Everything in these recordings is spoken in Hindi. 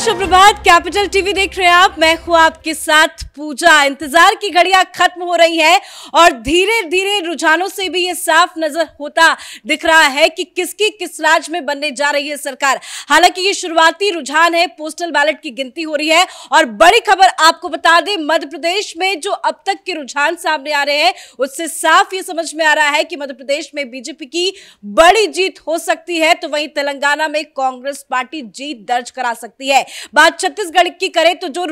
सुप्रभात कैपिटल टीवी देख रहे हैं आप मैं हूं आपके साथ पूजा इंतजार की घड़ियां खत्म हो रही है और धीरे धीरे रुझानों से भी ये साफ नजर होता दिख रहा है कि किसकी किस राज्य में बनने जा रही है सरकार हालांकि ये शुरुआती रुझान है पोस्टल बैलेट की गिनती हो रही है और बड़ी खबर आपको बता दें मध्य प्रदेश में जो अब तक के रुझान सामने आ रहे हैं उससे साफ ये समझ में आ रहा है कि मध्य प्रदेश में बीजेपी की बड़ी जीत हो सकती है तो वही तेलंगाना में कांग्रेस पार्टी जीत दर्ज करा सकती है बात छत्तीसगढ़ की करें तो जो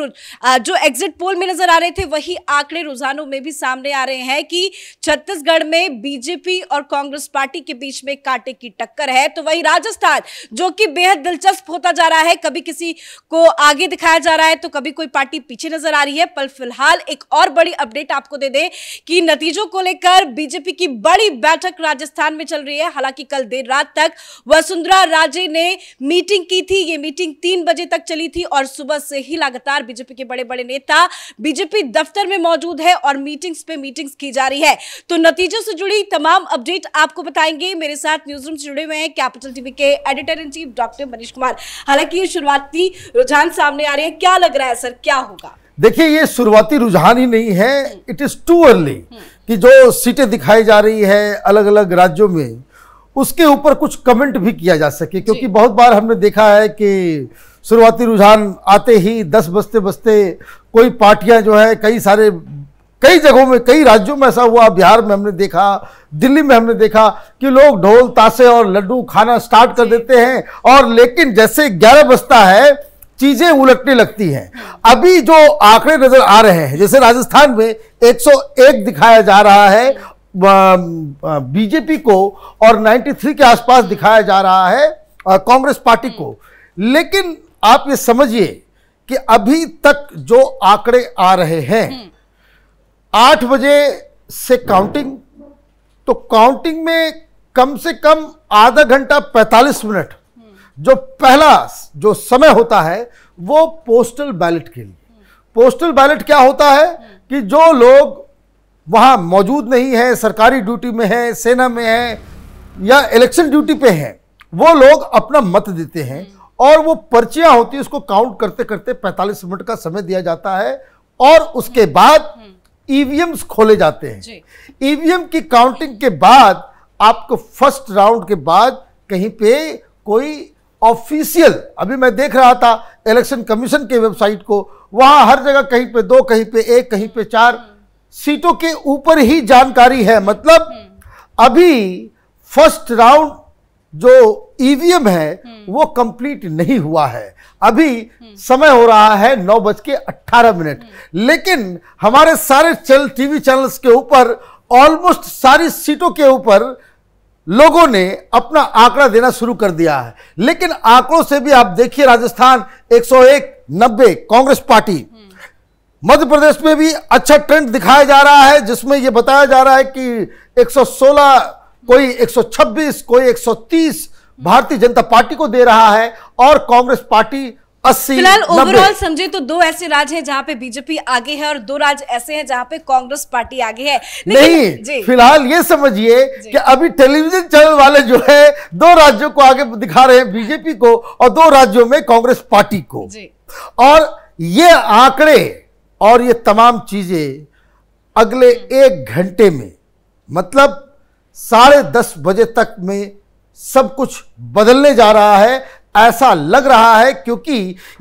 जो एग्जिट पोल में नजर आ रहे थे वही आंकड़े रुझानों में भी सामने आ रहे हैं कि छत्तीसगढ़ में बीजेपी और कांग्रेस पार्टी के बीच में कांटे की टक्कर है तो वही राजस्थान जो कि बेहद दिलचस्प होता जा रहा है कभी किसी को आगे दिखाया जा रहा है तो कभी कोई पार्टी पीछे नजर आ रही है पर फिलहाल एक और बड़ी अपडेट आपको दे दें कि नतीजों को लेकर बीजेपी की बड़ी बैठक राजस्थान में चल रही है हालांकि कल देर रात तक वसुंधरा राजे ने मीटिंग की थी ये मीटिंग तीन बजे तक तक चली थी और सुबह से ही लगातार बीजेपी के बड़े बड़े नेता बीजेपी दफ्तर में मौजूद है और मीटिंग्स पे मीटिंग्स की जा रही है तो नतीजों से जुड़ी तमाम अपडेट आपको बताएंगे मेरे साथ न्यूज रूम से जुड़े हुए हैं कैपिटल टीवी के editor in chief doctor Manish Kumar हालांकि ये शुरुआती रुझान सामने आ रहे हैं क्या लग रहा है सर क्या होगा देखिए ये शुरुआती रुझान ही नहीं है इट इज टू अर्ली कि जो सीटें दिखाई जा रही है अलग अलग राज्यों में उसके ऊपर कुछ कमेंट भी किया जा सके क्योंकि बहुत बार हमने देखा है कि शुरुआती रुझान आते ही दस बजते बजते कोई पार्टियां जो है कई सारे कई जगहों में कई राज्यों में ऐसा हुआ बिहार में हमने देखा दिल्ली में हमने देखा कि लोग ढोल ताशे और लड्डू खाना स्टार्ट कर देते हैं और लेकिन जैसे ग्यारह बजता है चीजें उलटने लगती हैं अभी जो आंकड़े नजर आ रहे हैं जैसे राजस्थान में 101 दिखाया जा रहा है बीजेपी को और 93 के आसपास दिखाया जा रहा है कांग्रेस पार्टी को लेकिन आप ये समझिए कि अभी तक जो आंकड़े आ रहे हैं हम्म। आठ बजे से काउंटिंग तो काउंटिंग में कम से कम आधा घंटा 45 मिनट हम्म। जो पहला जो समय होता है वो पोस्टल बैलेट के लिए पोस्टल हम्म। बैलेट क्या होता है कि जो लोग वहां मौजूद नहीं है सरकारी ड्यूटी में है सेना में है या इलेक्शन ड्यूटी पे है वो लोग अपना मत देते हैं और वो पर्चियां होती है उसको काउंट करते करते 45 मिनट का समय दिया जाता है और उसके हम्म। बाद ईवीएम्स हम्म। e खोले जाते हैं ईवीएम e की काउंटिंग के बाद आपको फर्स्ट राउंड के बाद कहीं पे कोई ऑफिशियल अभी मैं देख रहा था इलेक्शन कमीशन के वेबसाइट को वहां हर जगह कहीं पे दो कहीं पे एक कहीं पे चार हम्म। सीटों के ऊपर ही जानकारी है मतलब अभी फर्स्ट राउंड जो ईवीएम है हम्म। वो कंप्लीट नहीं हुआ है अभी हम्म। समय हो रहा है नौ बज के अट्ठारह मिनट हम्म। लेकिन हमारे सारे चैनल टीवी चैनल्स के ऊपर ऑलमोस्ट सारी सीटों के ऊपर लोगों ने अपना आंकड़ा देना शुरू कर दिया है लेकिन आंकड़ों से भी आप देखिए राजस्थान 101 नब्बे कांग्रेस पार्टी मध्य प्रदेश में भी अच्छा ट्रेंड दिखाया जा रहा है जिसमें यह बताया जा रहा है कि 116 कोई 126 कोई 130 भारतीय जनता पार्टी को दे रहा है और कांग्रेस पार्टी फिलहाल ओवरऑल समझे तो दो ऐसे राज्य हैं जहां पे बीजेपी आगे है और दो राज्य ऐसे हैं जहां पे कांग्रेस पार्टी आगे है नहीं फिलहाल ये समझिए कि अभी टेलीविजन चैनल वाले जो है दो राज्यों को आगे दिखा रहे हैं बीजेपी को और दो राज्यों में कांग्रेस पार्टी को और ये आंकड़े और ये तमाम चीजें अगले एक घंटे में मतलब साढ़े दस बजे तक में सब कुछ बदलने जा रहा है ऐसा लग रहा है क्योंकि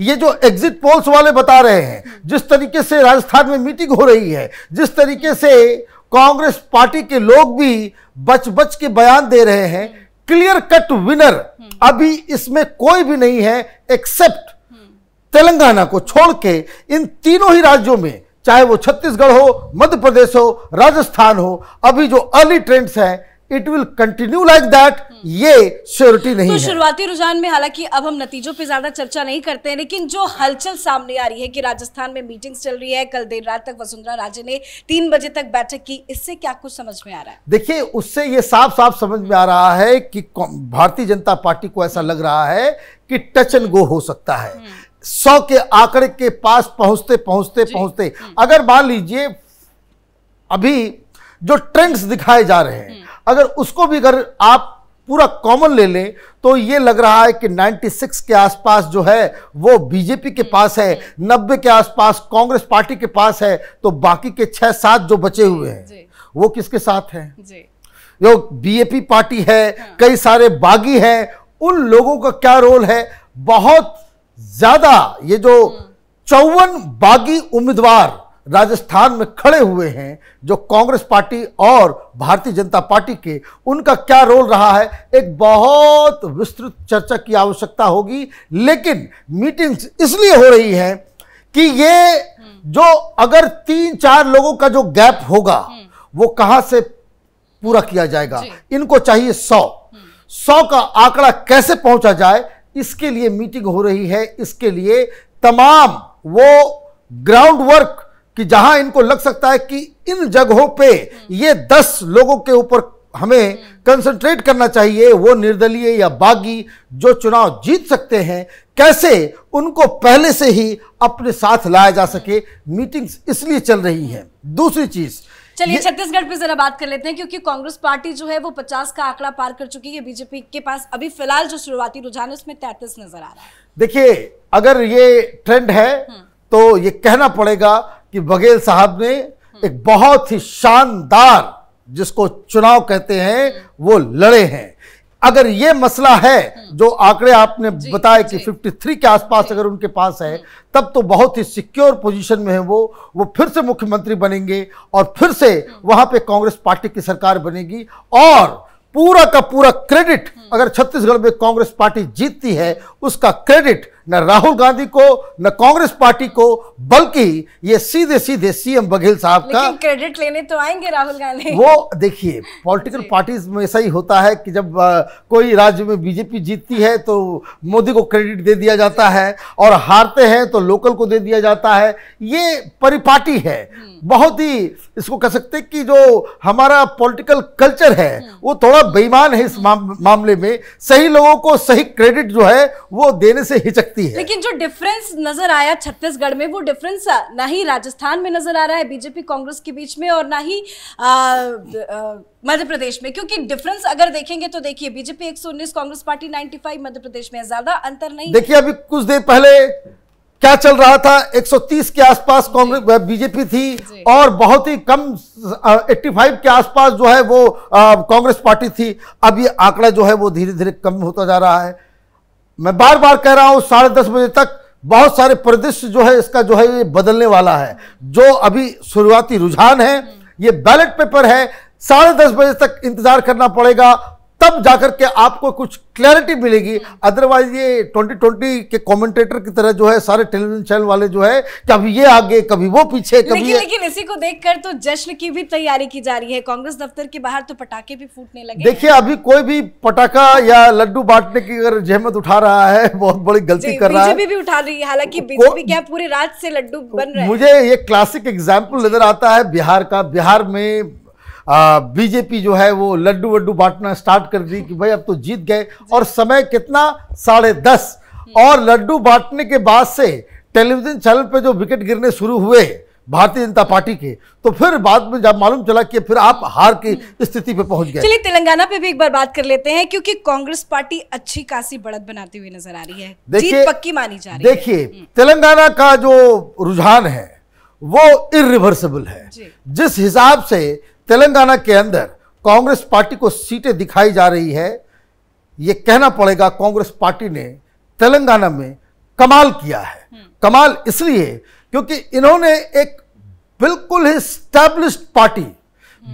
ये जो एग्जिट पोल्स वाले बता रहे हैं जिस तरीके से राजस्थान में मीटिंग हो रही है जिस तरीके से कांग्रेस पार्टी के लोग भी बच बच के बयान दे रहे हैं क्लियर कट विनर अभी इसमें कोई भी नहीं है एक्सेप्ट तेलंगाना को छोड़ के इन तीनों ही राज्यों में चाहे वो छत्तीसगढ़ हो मध्य प्रदेश हो राजस्थान हो अभी जो अर्ली ट्रेंड्स हैं it will continue like that ये श्योरिटी नहीं तो शुरुआती रुझान में हालांकि अब हम नतीजों पे ज्यादा चर्चा नहीं करते हैं लेकिन जो हलचल सामने आ रही है कि राजस्थान में मीटिंग्स चल रही है कल देर रात तक वसुंधरा राजे ने तीन बजे तक बैठक की इससे क्या कुछ समझ में आ रहा है देखिए उससे ये साफ साफ समझ में आ रहा है कि भारतीय जनता पार्टी को ऐसा लग रहा है कि टच एंड गो हो सकता है हम्म। सौ के आंकड़े के पास पहुंचते पहुंचते पहुंचते हम्म। अगर मान लीजिए अभी जो ट्रेंड्स दिखाए जा रहे हैं हम्म। अगर उसको भी अगर आप पूरा कॉमन ले लें तो ये लग रहा है कि 96 के आसपास जो है वो बीजेपी के हम्म, पास है 90 हम्म। के आसपास कांग्रेस पार्टी के पास है तो बाकी के छह सात जो बचे हुए हैं वो किसके साथ हैं जो बीएपी पार्टी है हाँ। कई सारे बागी हैं उन लोगों का क्या रोल है बहुत ज़्यादा ये जो हम्म। चौवन बागी उम्मीदवार राजस्थान में खड़े हुए हैं जो कांग्रेस पार्टी और भारतीय जनता पार्टी के उनका क्या रोल रहा है एक बहुत विस्तृत चर्चा की आवश्यकता होगी लेकिन मीटिंग्स इसलिए हो रही है कि ये जो अगर तीन चार लोगों का जो गैप होगा वो कहां से पूरा किया जाएगा इनको चाहिए सौ सौ का आंकड़ा कैसे पहुंचा जाए इसके लिए मीटिंग हो रही है इसके लिए तमाम वो ग्राउंड वर्क कि जहां इनको लग सकता है कि इन जगहों पे ये दस लोगों के ऊपर हमें कंसंट्रेट करना चाहिए वो निर्दलीय या बागी जो चुनाव जीत सकते हैं कैसे उनको पहले से ही अपने साथ लाया जा सके मीटिंग्स इसलिए चल रही है दूसरी चीज़ चलिए छत्तीसगढ़ पे जरा बात कर लेते हैं क्योंकि कांग्रेस पार्टी जो है वो 50 का आंकड़ा पार कर चुकी है बीजेपी के पास अभी फिलहाल जो शुरुआती रुझान है उसमें तैतीस नजर आ रहा है देखिए अगर ये ट्रेंड है हम्म। तो ये कहना पड़ेगा कि बघेल साहब ने हम्म। एक बहुत ही शानदार जिसको चुनाव कहते हैं हम्म। वो लड़े हैं अगर ये मसला है हम्म। जो आंकड़े आपने बताए कि 53 के आसपास अगर उनके पास है तब तो बहुत ही सिक्योर पोजीशन में है वो वो फिर से मुख्यमंत्री बनेंगे और फिर से वहां पे कांग्रेस पार्टी की सरकार बनेगी और पूरा का पूरा क्रेडिट अगर छत्तीसगढ़ में कांग्रेस पार्टी जीतती है उसका क्रेडिट न राहुल गांधी को न कांग्रेस पार्टी को बल्कि ये सीधे सीधे सीएम बघेल साहब का क्रेडिट लेने तो आएंगे राहुल गांधी वो देखिए पॉलिटिकल पार्टीज में ऐसा ही होता है कि जब आ, कोई राज्य में बीजेपी जीतती है तो मोदी को क्रेडिट दे दिया जाता है और हारते हैं तो लोकल को दे दिया जाता है ये परिपाटी है हम्म। बहुत ही इसको कह सकते कि जो हमारा पॉलिटिकल कल्चर है हम्म। वो थोड़ा बेईमान है इस हम्म। मामले में सही लोगों को सही क्रेडिट जो है वो देने से हिचकते सकती है लेकिन जो डिफरेंस नजर आया छत्तीसगढ़ में वो डिफरेंस ना ही राजस्थान में नजर आ रहा है बीजेपी कांग्रेस के बीच में और ना ही मध्य प्रदेश में क्योंकि डिफरेंस अगर देखेंगे तो देखिए बीजेपी एक कांग्रेस पार्टी 95 मध्य प्रदेश में ज्यादा अंतर नहीं देखिए अभी कुछ देर पहले क्या चल रहा था 130 के आसपास कांग्रेस बीजेपी थी और बहुत ही कम 85 के आसपास जो है वो कांग्रेस पार्टी थी अब ये आंकड़ा जो है वो धीरे धीरे कम होता जा रहा है मैं बार बार कह रहा हूं साढ़े दस बजे तक बहुत सारे परिदृश्य जो है इसका जो है ये बदलने वाला है जो अभी शुरुआती रुझान है ये बैलेट पेपर है साढ़े दस बजे तक इंतजार करना पड़ेगा तब जाकर के आपको कुछ क्लैरिटी मिलेगी अदरवाइज ये 2020 के कमेंटेटर की तरह जो है सारे टेलीविजन चैनल वाले जो है कभी ये आगे कभी वो पीछे कभी लेकिन, लेकिन इसी को देखकर तो जश्न की भी तैयारी की जा रही है कांग्रेस दफ्तर के बाहर तो पटाखे भी फूटने लगे देखिए अभी कोई भी पटाखा या लड्डू बांटने की अगर जहमत उठा रहा है बहुत बड़ी गलती कर रहा है भी उठा रही है हालांकि बीजेपी क्या पूरे राज्य से लड्डू बन रहे मुझे ये क्लासिक एग्जाम्पल नजर आता है बिहार का बिहार में बीजेपी जो है वो लड्डू वड्डू बांटना स्टार्ट कर दी कि भाई अब तो जीत गए और समय कितना साढ़े दस और लड्डू बांटने के बाद से टेलीविजन चैनल पे जो विकेट गिरने शुरू हुए भारतीय जनता पार्टी के तो फिर बाद में जब मालूम चला कि फिर आप हार की स्थिति पे पहुंच गए चलिए तेलंगाना पे भी एक बार बात कर लेते हैं क्योंकि कांग्रेस पार्टी अच्छी खासी बढ़त बनाती हुई नजर आ रही है देखिए पक्की मानी जा रही देखिए हम्म। तेलंगाना का जो रुझान है वो इरिवर्सिबल है जिस हिसाब से तेलंगाना के अंदर कांग्रेस पार्टी को सीटें दिखाई जा रही है ये कहना पड़ेगा कांग्रेस पार्टी ने तेलंगाना में कमाल किया है हम्म। कमाल इसलिए क्योंकि इन्होंने एक बिल्कुल ही स्टैब्लिश पार्टी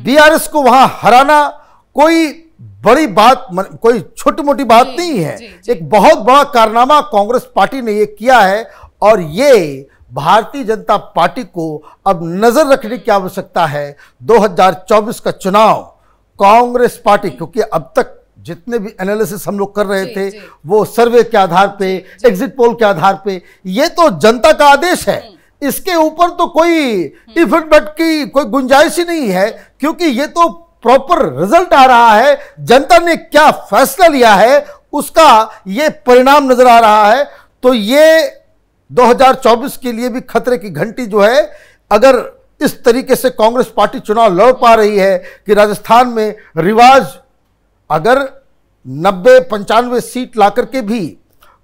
बीआरएस को वहां हराना कोई बड़ी बात कोई छोटी मोटी बात नहीं है जी, जी। एक बहुत बड़ा कारनामा कांग्रेस पार्टी ने ये किया है और ये भारतीय जनता पार्टी को अब नज़र रखने की आवश्यकता है 2024 का चुनाव कांग्रेस पार्टी क्योंकि अब तक जितने भी एनालिसिस हम लोग कर रहे थे वो सर्वे के आधार पे एग्जिट पोल के आधार पे ये तो जनता का आदेश है हम्म। इसके ऊपर तो कोई इफेक्ट हम्म। बट की कोई गुंजाइश ही नहीं है क्योंकि ये तो प्रॉपर रिजल्ट आ रहा है जनता ने क्या फैसला लिया है उसका ये परिणाम नजर आ रहा है तो ये 2024 के लिए भी खतरे की घंटी जो है अगर इस तरीके से कांग्रेस पार्टी चुनाव लड़ पा रही है कि राजस्थान में रिवाज अगर नब्बे पंचानवे सीट ला करके भी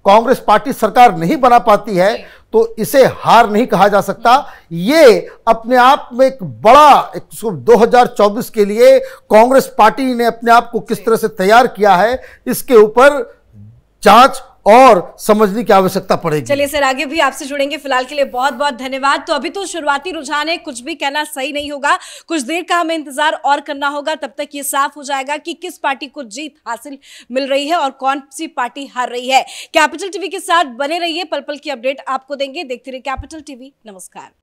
कांग्रेस पार्टी सरकार नहीं बना पाती है तो इसे हार नहीं कहा जा सकता ये अपने आप में एक बड़ा एक चौबीस के लिए कांग्रेस पार्टी ने अपने आप को किस तरह से तैयार किया है इसके ऊपर जांच और समझने की आवश्यकता पड़ेगी चलिए सर आगे भी आपसे जुड़ेंगे फिलहाल के लिए बहुत बहुत धन्यवाद तो अभी तो शुरुआती रुझान है कुछ भी कहना सही नहीं होगा कुछ देर का हमें इंतजार और करना होगा तब तक ये साफ हो जाएगा कि किस पार्टी को जीत हासिल मिल रही है और कौन सी पार्टी हार रही है कैपिटल टीवी के साथ बने रहिए पल पल की अपडेट आपको देंगे देखते रहिए कैपिटल टीवी नमस्कार